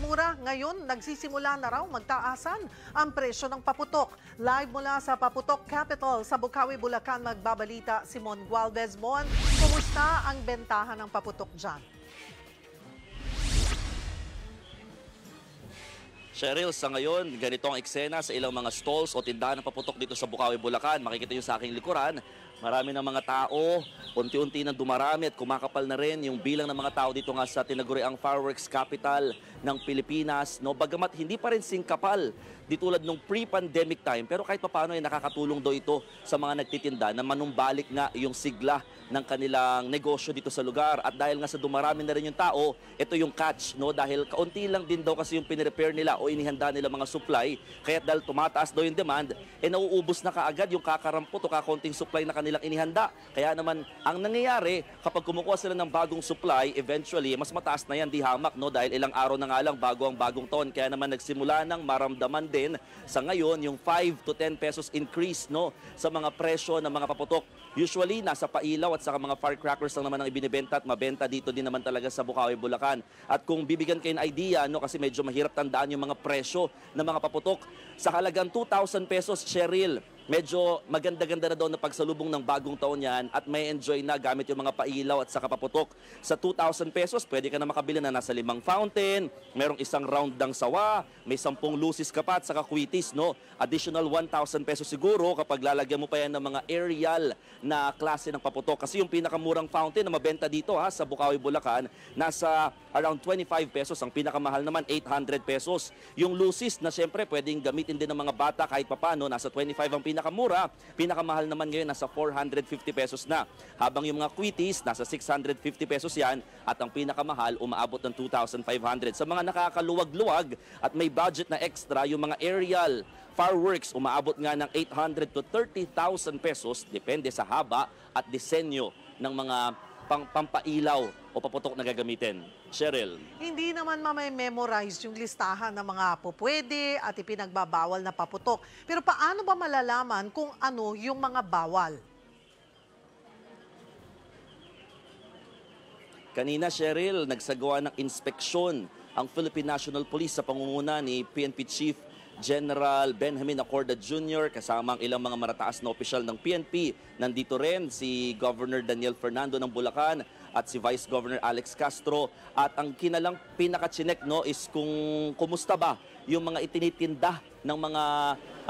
mura, ngayon nagsisimula na raw magtaasan ang presyo ng paputok. Live mula sa Paputok Capital sa Bukawi, Bulacan, magbabalita si Mon Gualvez. Mon, kumusta ang bentahan ng paputok dyan? Cheryl, sa ngayon, ganito ang eksena sa ilang mga stalls o tindahan ng paputok dito sa Bukawi, Bulacan. Makikita nyo sa aking likuran, Marami ng mga tao, unti-unti nang dumarami at kumakapal na rin yung bilang ng mga tao dito nga sa tinaguriang fireworks capital ng Pilipinas. No, bagamat hindi pa rin singkapal di tulad nung pre-pandemic time, pero kahit paano ay nakakatulong daw ito sa mga nagtitinda na manumbalik nga yung sigla ng kanilang negosyo dito sa lugar. At dahil nga sa dumarami na rin yung tao, ito yung catch, no? Dahil kaunti lang din daw kasi yung pinirepair nila o inihanda nila mga supply, kaya dahil tumataas daw yung demand, eh nauubos na kaagad yung kakarampot o kakonting supply na kanila kanilang inihanda. Kaya naman, ang nangyayari, kapag kumukuha sila ng bagong supply, eventually, mas mataas na yan, di hamak, no? Dahil ilang araw na nga lang bago ang bagong ton. Kaya naman, nagsimula nang maramdaman din sa ngayon yung 5 to 10 pesos increase, no? Sa mga presyo ng mga paputok. Usually, nasa pailaw at sa mga firecrackers lang naman ang ibinibenta at mabenta dito din naman talaga sa Bukawi, Bulacan. At kung bibigyan kayo ng idea, no? Kasi medyo mahirap tandaan yung mga presyo ng mga paputok. Sa halagang 2,000 pesos, Cheryl, medyo maganda-ganda na daw na pagsalubong ng bagong taon yan at may enjoy na gamit yung mga pailaw at saka paputok. Sa 2,000 pesos, pwede ka na makabili na nasa limang fountain, merong isang round ng sawa, may sampung lusis ka pa at saka kwitis, no? Additional 1,000 pesos siguro kapag lalagyan mo pa yan ng mga aerial na klase ng paputok. Kasi yung pinakamurang fountain na mabenta dito ha, sa Bukawi, Bulacan, nasa around 25 pesos. Ang pinakamahal naman, 800 pesos. Yung lusis na siyempre pwedeng gamitin din ng mga bata kahit papano, nasa 25 ang pinakamahal pinakamura. Pinakamahal naman ngayon nasa 450 pesos na. Habang yung mga quitties, nasa 650 pesos yan. At ang pinakamahal, umaabot ng 2,500. Sa mga nakakaluwag-luwag at may budget na extra, yung mga aerial fireworks, umaabot nga ng 800 to 30,000 pesos. Depende sa haba at disenyo ng mga pang, pampailaw o paputok na gagamitin. Cheryl. Hindi naman mamay-memorize yung listahan ng mga pupwede at ipinagbabawal na paputok. Pero paano ba malalaman kung ano yung mga bawal? Kanina, Cheryl, nagsagawa ng inspeksyon ang Philippine National Police sa pangunguna ni PNP Chief General Benjamin Acorda Jr. kasama ang ilang mga marataas na opisyal ng PNP. Nandito rin si Governor Daniel Fernando ng Bulacan at si Vice Governor Alex Castro. At ang kinalang pinakachinek no, is kung kumusta ba yung mga itinitinda ng mga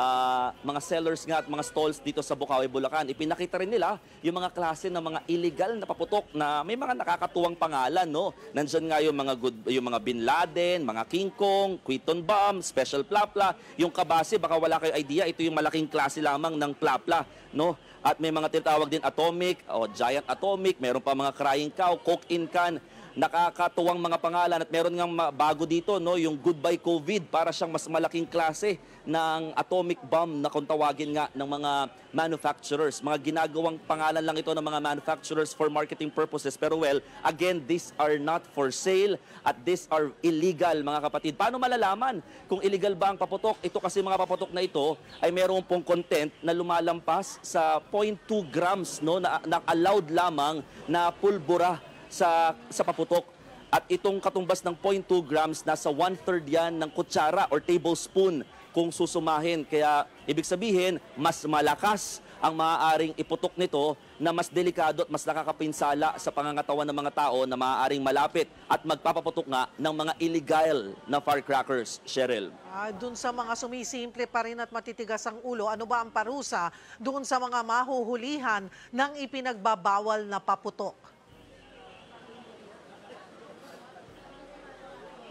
uh, mga sellers nga at mga stalls dito sa Bukawi, Bulacan. Ipinakita rin nila yung mga klase ng mga illegal na paputok na may mga nakakatuwang pangalan. No? Nandiyan nga yung mga, good, yung mga Bin Laden, mga King Kong, Quiton Bomb, Special Plapla. Yung kabase, baka wala kayo idea, ito yung malaking klase lamang ng Plapla. No? At may mga tinatawag din Atomic o Giant Atomic, meron pa mga Crying Cow, Coke in Can, nakakatuwang mga pangalan at meron ngang bago dito no yung goodbye COVID para siyang mas malaking klase ng atomic bomb na kung tawagin nga ng mga manufacturers. Mga ginagawang pangalan lang ito ng mga manufacturers for marketing purposes. Pero well, again, these are not for sale at these are illegal mga kapatid. Paano malalaman kung illegal ba ang paputok? Ito kasi mga paputok na ito ay meron pong content na lumalampas sa 0.2 grams no na, na allowed lamang na pulbura sa, sa paputok. At itong katumbas ng 0.2 grams, nasa one-third yan ng kutsara or tablespoon kung susumahin. Kaya ibig sabihin, mas malakas ang maaaring iputok nito na mas delikado at mas nakakapinsala sa pangangatawan ng mga tao na maaaring malapit at magpapaputok nga ng mga illegal na firecrackers, Cheryl. Ah, doon sa mga sumisimple pa rin at matitigas ang ulo, ano ba ang parusa doon sa mga mahuhulihan ng ipinagbabawal na paputok?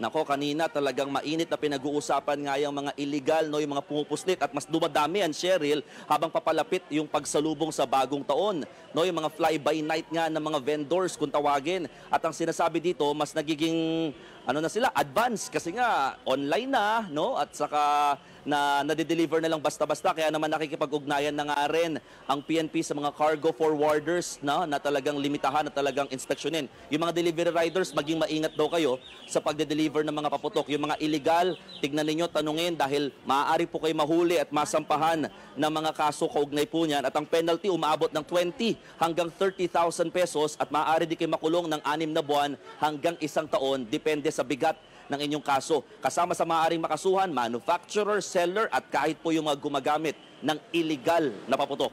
Nako, kanina talagang mainit na pinag-uusapan nga yung mga illegal, no, yung mga pumupuslit at mas dumadami ang Cheryl habang papalapit yung pagsalubong sa bagong taon. No, yung mga fly-by-night nga ng mga vendors kung tawagin. At ang sinasabi dito, mas nagiging ano na sila, advance kasi nga online na, no? At saka na nadideliver na lang basta-basta. Kaya naman nakikipag-ugnayan na nga rin ang PNP sa mga cargo forwarders na, na talagang limitahan, na talagang inspeksyonin. Yung mga delivery riders, maging maingat daw kayo sa pagde-deliver ng mga paputok. Yung mga illegal, tignan ninyo, tanungin dahil maaari po kayo mahuli at masampahan ng mga kaso kaugnay po niyan. At ang penalty umaabot ng 20 hanggang 30,000 pesos at maaari di kayo makulong ng 6 na buwan hanggang isang taon depende sa bigat ng inyong kaso. Kasama sa maaaring makasuhan, manufacturer, seller at kahit po yung mga gumagamit ng illegal na paputok.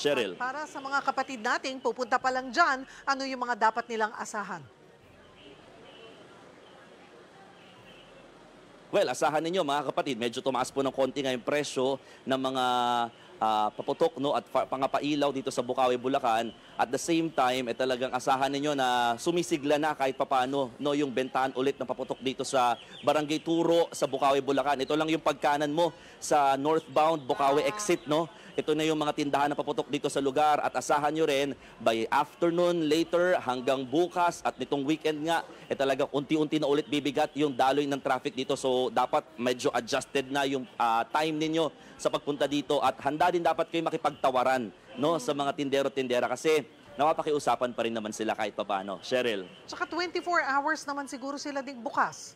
Cheryl. para sa mga kapatid nating pupunta pa lang dyan, ano yung mga dapat nilang asahan? Well, asahan ninyo mga kapatid, medyo tumaas po ng konti ngayong presyo ng mga uh, paputok no, at pangapailaw dito sa Bukawi, Bulacan. At the same time, eh, talagang asahan ninyo na sumisigla na kahit papaano no, yung bentahan ulit ng paputok dito sa Barangay Turo sa Bukawi, Bulacan. Ito lang yung pagkanan mo sa northbound Bukawi exit. No? Ito na yung mga tindahan na paputok dito sa lugar at asahan nyo rin by afternoon, later, hanggang bukas at nitong weekend nga, eh talagang unti-unti na ulit bibigat yung daloy ng traffic dito. So dapat medyo adjusted na yung uh, time ninyo sa pagpunta dito at handa din dapat kayo makipagtawaran no, sa mga tindero-tindera kasi napapakiusapan pa rin naman sila kahit paano. Cheryl. Tsaka 24 hours naman siguro sila ding bukas.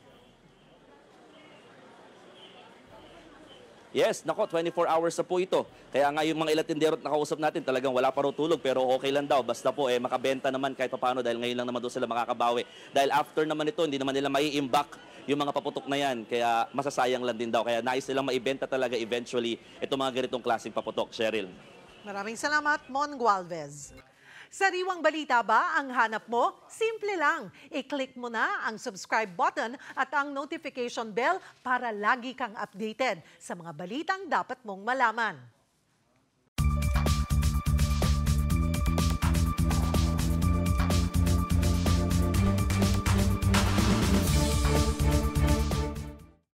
Yes, nako, 24 hours na po ito. Kaya nga yung mga ilatindero at nakausap natin, talagang wala pa raw tulog pero okay lang daw. Basta po, eh, makabenta naman kahit papano dahil ngayon lang naman doon sila makakabawi. Dahil after naman ito, hindi naman nila mai-imbak yung mga paputok na yan. Kaya masasayang lang din daw. Kaya nais nilang maibenta talaga eventually itong mga ganitong klaseng paputok. Cheryl. Maraming salamat, Mon Gualvez. Sariwang balita ba ang hanap mo? Simple lang. I-click mo na ang subscribe button at ang notification bell para lagi kang updated sa mga balitang dapat mong malaman.